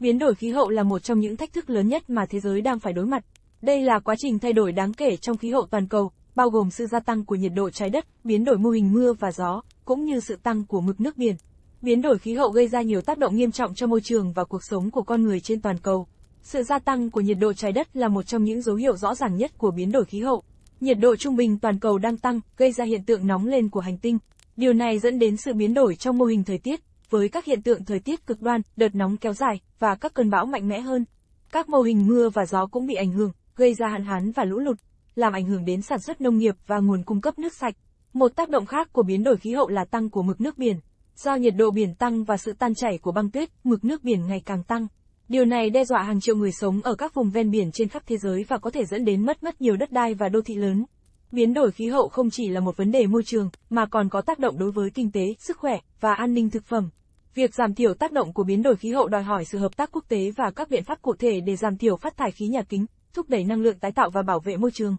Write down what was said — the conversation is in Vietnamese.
Biến đổi khí hậu là một trong những thách thức lớn nhất mà thế giới đang phải đối mặt. Đây là quá trình thay đổi đáng kể trong khí hậu toàn cầu, bao gồm sự gia tăng của nhiệt độ trái đất, biến đổi mô hình mưa và gió, cũng như sự tăng của mực nước biển. Biến đổi khí hậu gây ra nhiều tác động nghiêm trọng cho môi trường và cuộc sống của con người trên toàn cầu. Sự gia tăng của nhiệt độ trái đất là một trong những dấu hiệu rõ ràng nhất của biến đổi khí hậu. Nhiệt độ trung bình toàn cầu đang tăng, gây ra hiện tượng nóng lên của hành tinh. Điều này dẫn đến sự biến đổi trong mô hình thời tiết, với các hiện tượng thời tiết cực đoan, đợt nóng kéo dài và các cơn bão mạnh mẽ hơn. Các mô hình mưa và gió cũng bị ảnh hưởng, gây ra hạn hán và lũ lụt, làm ảnh hưởng đến sản xuất nông nghiệp và nguồn cung cấp nước sạch. Một tác động khác của biến đổi khí hậu là tăng của mực nước biển. Do nhiệt độ biển tăng và sự tan chảy của băng tuyết, mực nước biển ngày càng tăng. Điều này đe dọa hàng triệu người sống ở các vùng ven biển trên khắp thế giới và có thể dẫn đến mất mất nhiều đất đai và đô thị lớn. Biến đổi khí hậu không chỉ là một vấn đề môi trường, mà còn có tác động đối với kinh tế, sức khỏe và an ninh thực phẩm. Việc giảm thiểu tác động của biến đổi khí hậu đòi hỏi sự hợp tác quốc tế và các biện pháp cụ thể để giảm thiểu phát thải khí nhà kính, thúc đẩy năng lượng tái tạo và bảo vệ môi trường.